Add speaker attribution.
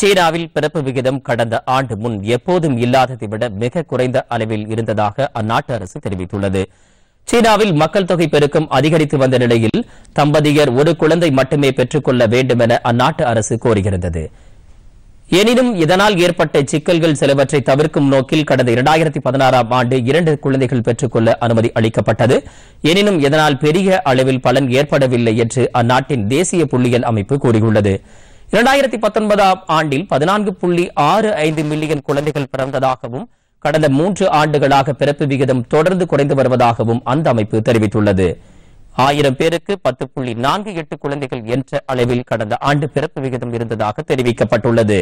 Speaker 1: சீனாவில் பிறப்பு விகிதம் கடந்த ஆண்டு முன் எப்போதும் இல்லாததை விட மிக குறைந்த அளவில் இருந்ததாக அந்நாட்டு அரசு தெரிவித்துள்ளது சீனாவில் மக்கள் தொகை பெருக்கம் அதிகரித்து வந்த நிலையில் தம்பதியர் ஒரு குழந்தை மட்டுமே பெற்றுக் கொள்ள வேண்டும் என அந்நாட்டு அரசு கோரியிருந்தது எனினும் இதனால் ஏற்பட்ட சிக்கல்கள் சிலவற்றை தவிர்க்கும் நோக்கில் கடந்த இரண்டாயிரத்தி பதினாறாம் ஆண்டு இரண்டு குழந்தைகள் பெற்றுக் கொள்ள அனுமதி அளிக்கப்பட்டது எனினும் இதனால் பெரிய அளவில் பலன் ஏற்படவில்லை என்று அந்நாட்டின் தேசிய புள்ளியியல் அமைப்பு கூறியுள்ளது இரண்டாயிரத்தி பத்தொன்பதாம் ஆண்டில் பதினான்கு புள்ளி ஆறு ஐந்து மில்லியன் குழந்தைகள் பிறந்ததாகவும் கடந்த மூன்று ஆண்டுகளாக பிறப்பு விகிதம் தொடர்ந்து குறைந்து வருவதாகவும் அந்த அமைப்பு தெரிவித்துள்ளது ஆயிரம் பேருக்கு பத்து புள்ளி நான்கு எட்டு குழந்தைகள் என்ற அளவில் கடந்த ஆண்டு பிறப்பு விகிதம் இருந்ததாக தெரிவிக்கப்பட்டுள்ளது